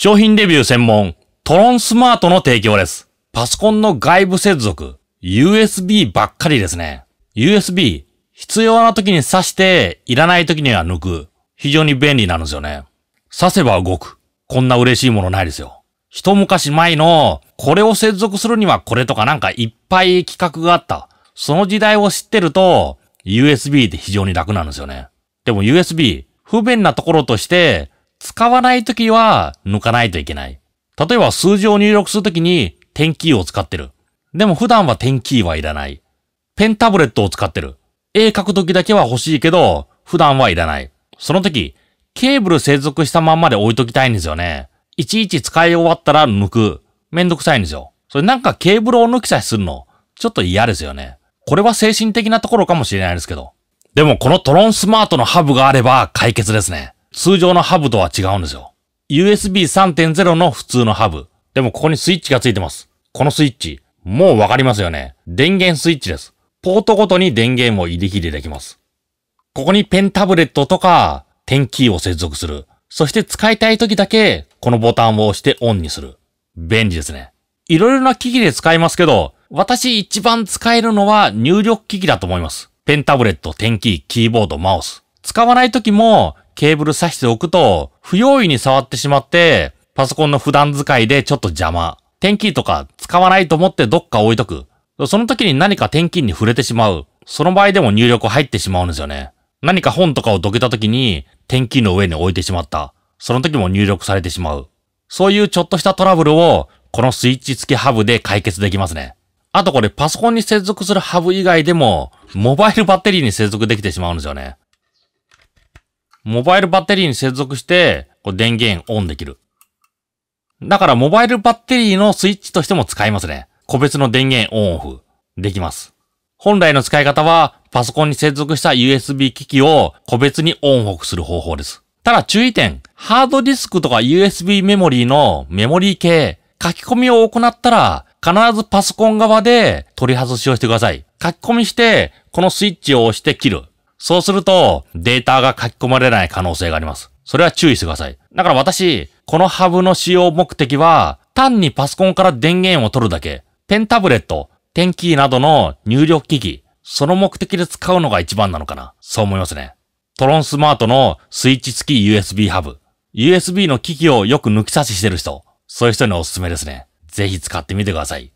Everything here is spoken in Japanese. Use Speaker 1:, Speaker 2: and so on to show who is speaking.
Speaker 1: 商品レビュー専門、トロンスマートの提供です。パソコンの外部接続、USB ばっかりですね。USB、必要な時に挿して、いらない時には抜く。非常に便利なんですよね。挿せば動く。こんな嬉しいものないですよ。一昔前の、これを接続するにはこれとかなんかいっぱい企画があった。その時代を知ってると、USB って非常に楽なんですよね。でも USB、不便なところとして、使わないときは抜かないといけない。例えば数字を入力するときに点キーを使ってる。でも普段は点キーはいらない。ペンタブレットを使ってる。絵描くときだけは欲しいけど、普段はいらない。その時、ケーブル接続したまんまで置いときたいんですよね。いちいち使い終わったら抜く。めんどくさいんですよ。それなんかケーブルを抜きさえするの、ちょっと嫌ですよね。これは精神的なところかもしれないですけど。でもこのトロンスマートのハブがあれば解決ですね。通常のハブとは違うんですよ。USB 3.0の普通のハブ。でもここにスイッチがついてます。このスイッチ、もうわかりますよね。電源スイッチです。ポートごとに電源も入り切りできます。ここにペンタブレットとか、テンキーを接続する。そして使いたい時だけ、このボタンを押してオンにする。便利ですね。いろいろな機器で使いますけど、私一番使えるのは入力機器だと思います。ペンタブレット、テンキー、キーボード、マウス。使わない時もケーブル挿しておくと、不用意に触ってしまって、パソコンの普段使いでちょっと邪魔。テンキーとか使わないと思ってどっか置いとく。その時に何か点キーに触れてしまう。その場合でも入力入ってしまうんですよね。何か本とかをどけた時に、テンキーの上に置いてしまった。その時も入力されてしまう。そういうちょっとしたトラブルを、このスイッチ付きハブで解決できますね。あとこれパソコンに接続するハブ以外でも、モバイルバッテリーに接続できてしまうんですよね。モバイルバッテリーに接続して、こう電源オンできる。だからモバイルバッテリーのスイッチとしても使えますね。個別の電源オンオフできます。本来の使い方はパソコンに接続した USB 機器を個別にオンオフする方法です。ただ注意点、ハードディスクとか USB メモリーのメモリー系、書き込みを行ったら必ずパソコン側で取り外しをしてください。書き込みして、このスイッチを押して切る。そうすると、データが書き込まれない可能性があります。それは注意してください。だから私、このハブの使用目的は、単にパソコンから電源を取るだけ、ペンタブレット、ペンキーなどの入力機器、その目的で使うのが一番なのかな。そう思いますね。トロンスマートのスイッチ付き USB ハブ。USB の機器をよく抜き差ししてる人。そういう人におすすめですね。ぜひ使ってみてください。